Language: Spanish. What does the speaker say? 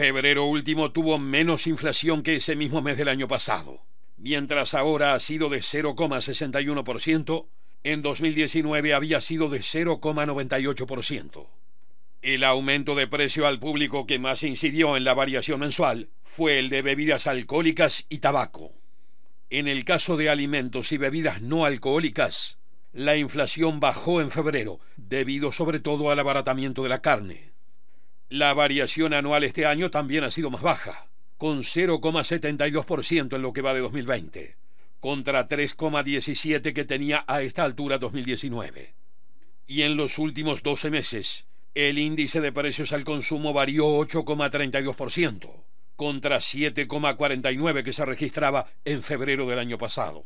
Febrero último tuvo menos inflación que ese mismo mes del año pasado. Mientras ahora ha sido de 0,61%, en 2019 había sido de 0,98%. El aumento de precio al público que más incidió en la variación mensual fue el de bebidas alcohólicas y tabaco. En el caso de alimentos y bebidas no alcohólicas, la inflación bajó en febrero, debido sobre todo al abaratamiento de la carne. La variación anual este año también ha sido más baja, con 0,72% en lo que va de 2020, contra 3,17% que tenía a esta altura 2019. Y en los últimos 12 meses, el índice de precios al consumo varió 8,32%, contra 7,49% que se registraba en febrero del año pasado.